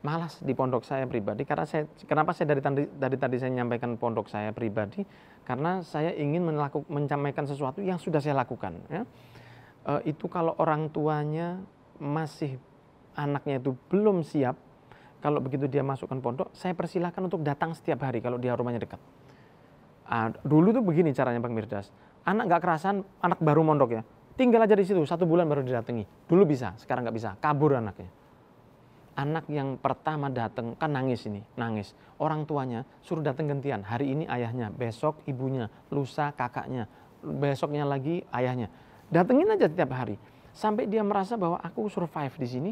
Malas di pondok saya pribadi karena saya kenapa saya dari tadi dari tadi saya menyampaikan pondok saya pribadi karena saya ingin melakukan sesuatu yang sudah saya lakukan ya. E, itu kalau orang tuanya masih anaknya itu belum siap, kalau begitu dia masukkan pondok, saya persilahkan untuk datang setiap hari kalau dia rumahnya dekat. Uh, dulu tuh begini caranya Bang Mirdas. Anak nggak kerasan, anak baru mondok ya. Tinggal aja di situ, satu bulan baru didatangi. Dulu bisa, sekarang nggak bisa. Kabur anaknya. Anak yang pertama datang, kan nangis ini, nangis. Orang tuanya suruh datang gantian. Hari ini ayahnya, besok ibunya, lusa kakaknya, besoknya lagi ayahnya. Datengin aja setiap hari. Sampai dia merasa bahwa aku survive di sini,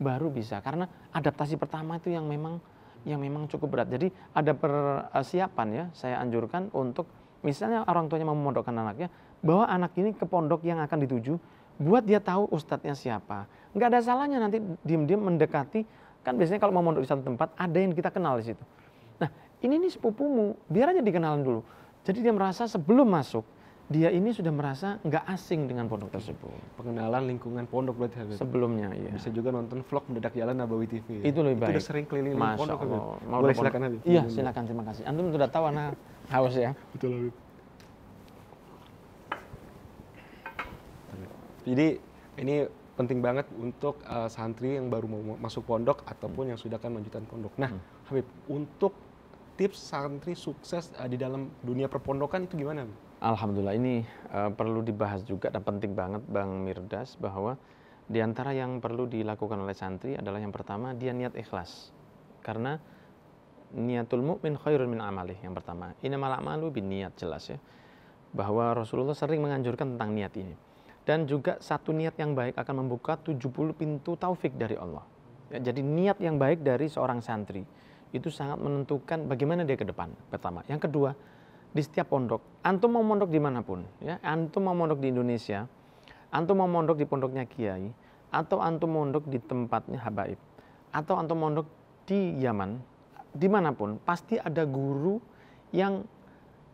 baru bisa karena adaptasi pertama itu yang memang yang memang cukup berat. Jadi ada persiapan ya saya anjurkan untuk misalnya orang tuanya mau memondokkan anaknya bahwa anak ini ke pondok yang akan dituju buat dia tahu ustadznya siapa. Nggak ada salahnya nanti diem-diem mendekati kan biasanya kalau mau mondok di satu tempat ada yang kita kenal di situ. Nah ini nih sepupumu biar aja dikenalan dulu. Jadi dia merasa sebelum masuk dia ini sudah merasa nggak asing dengan pondok tersebut. Pengenalan lingkungan pondok berarti Habib. Sebelumnya ya. Bisa juga nonton vlog mendadak jalan Nabawi TV. Ya. Itu lebih baik. Itu udah sering keliling Masya pondok. Allah. Habib. Boleh silakan Habib. Iya, silakan terima kasih. Antum sudah tahu anak haus ya. Betul Habib. Jadi ini penting banget untuk uh, santri yang baru mau masuk pondok ataupun yang sudah kan lanjutan pondok. Nah, hmm. Habib, untuk tips santri sukses uh, di dalam dunia perpondokan itu gimana? Habib? alhamdulillah ini uh, perlu dibahas juga dan penting banget Bang Mirdas bahwa di antara yang perlu dilakukan oleh santri adalah yang pertama dia niat ikhlas. Karena niatul mukmin khairun min amalih yang pertama. Ini malah malu bin niat jelas ya. Bahwa Rasulullah sering menganjurkan tentang niat ini. Dan juga satu niat yang baik akan membuka 70 pintu taufik dari Allah. Ya, jadi niat yang baik dari seorang santri itu sangat menentukan bagaimana dia ke depan pertama. Yang kedua, di setiap pondok. Antum mau mondok dimanapun, ya. Antum mau mondok di Indonesia, antum mau mondok di pondoknya kiai, atau antum mondok di tempatnya habaib, atau antum mondok di Yaman, dimanapun pasti ada guru yang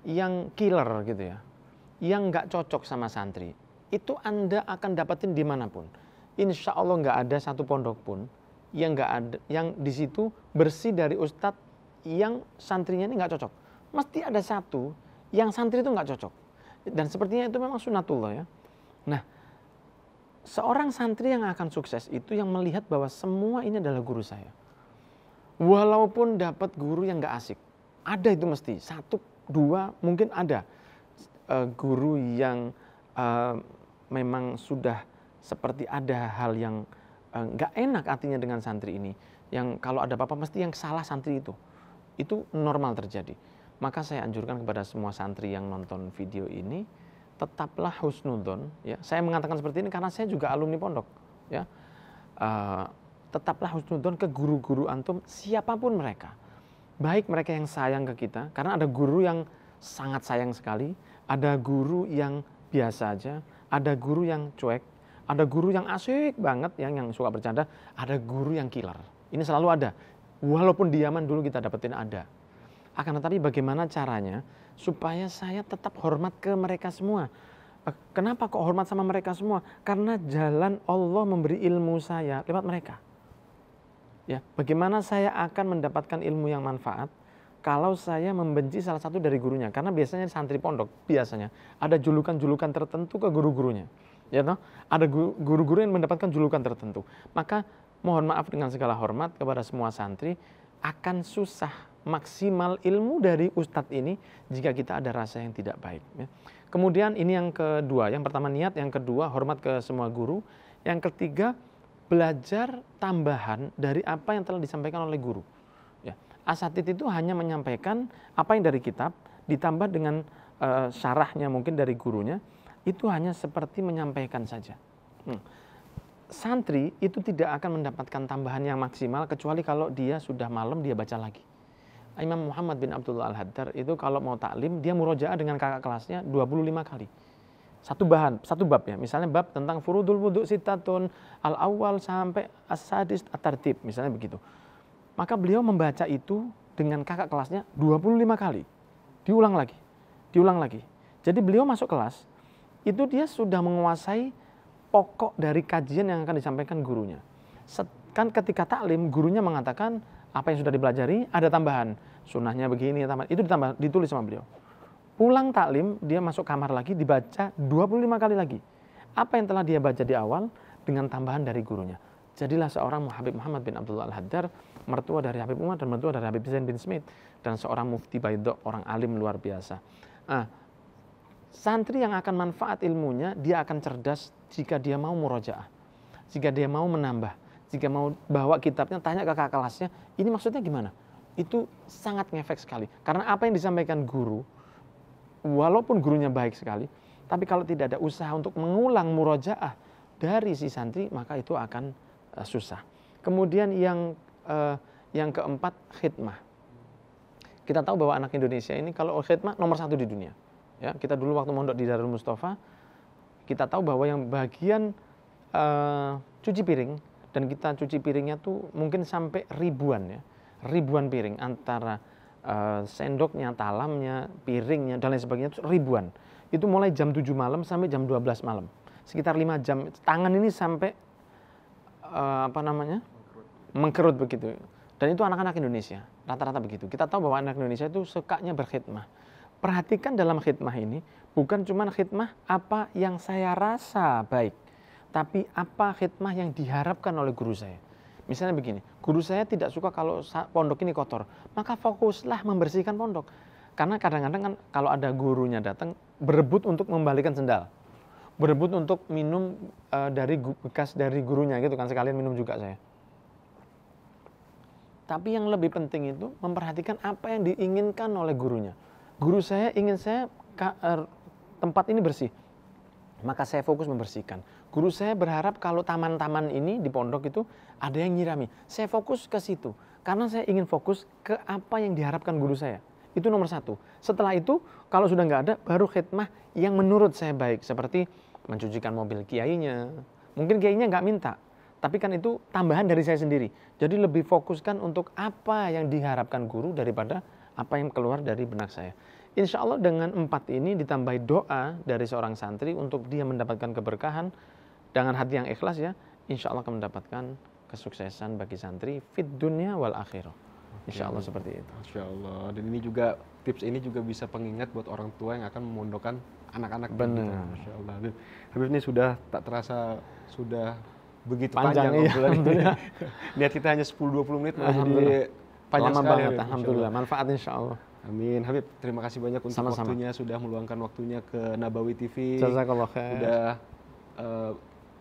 yang killer gitu ya, yang nggak cocok sama santri. Itu anda akan dapetin dimanapun. Insya Allah nggak ada satu pondok pun yang nggak ada yang di situ bersih dari ustadz yang santrinya ini nggak cocok mesti ada satu yang santri itu nggak cocok. Dan sepertinya itu memang sunatullah ya. Nah, seorang santri yang akan sukses itu yang melihat bahwa semua ini adalah guru saya. Walaupun dapat guru yang nggak asik, ada itu mesti satu dua mungkin ada uh, guru yang uh, memang sudah seperti ada hal yang eh, nggak uh, enak artinya dengan santri ini. Yang kalau ada apa-apa mesti yang salah santri itu, itu normal terjadi maka saya anjurkan kepada semua santri yang nonton video ini tetaplah husnudon ya saya mengatakan seperti ini karena saya juga alumni pondok ya uh, tetaplah husnudon ke guru-guru antum siapapun mereka baik mereka yang sayang ke kita karena ada guru yang sangat sayang sekali ada guru yang biasa aja ada guru yang cuek ada guru yang asik banget yang yang suka bercanda ada guru yang killer ini selalu ada walaupun diaman dulu kita dapetin ada akan tetapi bagaimana caranya supaya saya tetap hormat ke mereka semua. Eh, kenapa kok hormat sama mereka semua? Karena jalan Allah memberi ilmu saya lewat mereka. Ya, bagaimana saya akan mendapatkan ilmu yang manfaat kalau saya membenci salah satu dari gurunya? Karena biasanya santri pondok biasanya ada julukan-julukan tertentu ke guru-gurunya. Ya toh, ada guru-guru yang mendapatkan julukan tertentu. Maka mohon maaf dengan segala hormat kepada semua santri akan susah maksimal ilmu dari ustadz ini jika kita ada rasa yang tidak baik. Ya. Kemudian ini yang kedua, yang pertama niat, yang kedua hormat ke semua guru, yang ketiga belajar tambahan dari apa yang telah disampaikan oleh guru. Ya. Asatid itu hanya menyampaikan apa yang dari kitab ditambah dengan e, syarahnya mungkin dari gurunya itu hanya seperti menyampaikan saja. Hmm. Santri itu tidak akan mendapatkan tambahan yang maksimal kecuali kalau dia sudah malam dia baca lagi. Imam Muhammad bin Abdullah Al-Haddar itu kalau mau taklim dia murojaah dengan kakak kelasnya 25 kali. Satu bahan, satu bab ya. Misalnya bab tentang furudul wudhu sitatun al-awwal sampai as-sadis at-tartib misalnya begitu. Maka beliau membaca itu dengan kakak kelasnya 25 kali. Diulang lagi. Diulang lagi. Jadi beliau masuk kelas itu dia sudah menguasai pokok dari kajian yang akan disampaikan gurunya. Kan ketika taklim gurunya mengatakan apa yang sudah dipelajari, ada tambahan. Sunnahnya begini, tambahan. itu ditambah, ditulis sama beliau. Pulang taklim, dia masuk kamar lagi, dibaca 25 kali lagi. Apa yang telah dia baca di awal, dengan tambahan dari gurunya. Jadilah seorang Habib Muhammad bin Abdullah Al-Haddar, mertua dari Habib Umar dan mertua dari Habib Zain bin Smith. Dan seorang mufti baidok, orang alim luar biasa. Nah, santri yang akan manfaat ilmunya, dia akan cerdas jika dia mau murojaah. Jika dia mau menambah jika mau bawa kitabnya tanya ke kakak kelasnya ini maksudnya gimana itu sangat ngefek sekali karena apa yang disampaikan guru walaupun gurunya baik sekali tapi kalau tidak ada usaha untuk mengulang murojaah dari si santri maka itu akan uh, susah kemudian yang uh, yang keempat khidmah kita tahu bahwa anak Indonesia ini kalau khidmah nomor satu di dunia ya kita dulu waktu mondok di Darul Mustafa kita tahu bahwa yang bagian uh, cuci piring dan kita cuci piringnya tuh mungkin sampai ribuan ya ribuan piring antara uh, sendoknya talamnya piringnya dan lain sebagainya itu ribuan itu mulai jam 7 malam sampai jam 12 malam sekitar lima jam tangan ini sampai uh, apa namanya mengkerut. begitu dan itu anak-anak Indonesia rata-rata begitu kita tahu bahwa anak Indonesia itu sukanya berkhidmah perhatikan dalam khidmah ini bukan cuma khidmah apa yang saya rasa baik tapi apa khidmah yang diharapkan oleh guru saya. Misalnya begini, guru saya tidak suka kalau pondok ini kotor, maka fokuslah membersihkan pondok. Karena kadang-kadang kan kalau ada gurunya datang, berebut untuk membalikan sendal. Berebut untuk minum e, dari bekas dari gurunya gitu kan, sekalian minum juga saya. Tapi yang lebih penting itu memperhatikan apa yang diinginkan oleh gurunya. Guru saya ingin saya er, tempat ini bersih maka saya fokus membersihkan. Guru saya berharap kalau taman-taman ini di pondok itu ada yang nyirami. Saya fokus ke situ karena saya ingin fokus ke apa yang diharapkan guru saya. Itu nomor satu. Setelah itu kalau sudah nggak ada baru khidmah yang menurut saya baik seperti mencucikan mobil kiainya. Mungkin kiainya nggak minta, tapi kan itu tambahan dari saya sendiri. Jadi lebih fokuskan untuk apa yang diharapkan guru daripada apa yang keluar dari benak saya. Insya Allah dengan empat ini ditambah doa dari seorang santri untuk dia mendapatkan keberkahan dengan hati yang ikhlas ya, insya Allah akan mendapatkan kesuksesan bagi santri fit dunia wal akhirah. Insya Allah seperti itu. Insya Allah. Dan ini juga tips ini juga bisa pengingat buat orang tua yang akan memondokkan anak-anak. Benar. Insya Allah. Habib ini sudah tak terasa sudah begitu panjang, panjang iya, Lihat kita hanya 10-20 menit, Alhamdulillah. panjang Lama sekali. Banget, alhamdulillah. Manfaat insya Allah. Amin. Habib, terima kasih banyak untuk Sama -sama. waktunya sudah meluangkan waktunya ke Nabawi TV. Jazakallah khair. Sudah uh,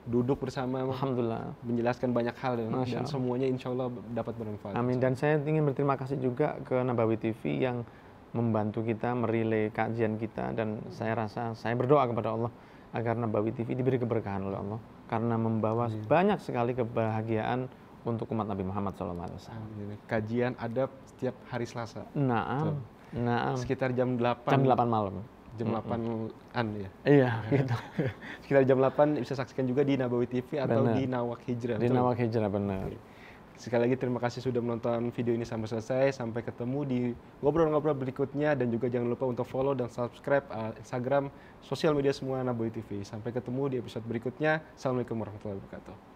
duduk bersama Alhamdulillah menjelaskan banyak hal dan, dan semuanya insya Allah dapat bermanfaat. Amin. Dan saya ingin berterima kasih juga ke Nabawi TV yang membantu kita merilai kajian kita dan saya rasa saya berdoa kepada Allah agar Nabawi TV diberi keberkahan oleh Allah karena membawa Amin. banyak sekali kebahagiaan untuk umat Nabi Muhammad SAW. Kajian adab setiap hari Selasa. Nah, Tuh. Nah, sekitar jam 8. Jam 8 malam. Jam mm -hmm. 8-an ya. Iya, gitu. sekitar jam 8 bisa saksikan juga di Nabawi TV atau bener. di Nawak Hijrah. Di Nawak Hijrah benar. Sekali lagi terima kasih sudah menonton video ini sampai selesai. Sampai ketemu di ngobrol-ngobrol berikutnya dan juga jangan lupa untuk follow dan subscribe uh, Instagram, sosial media semua Nabawi TV. Sampai ketemu di episode berikutnya. Assalamualaikum warahmatullahi wabarakatuh.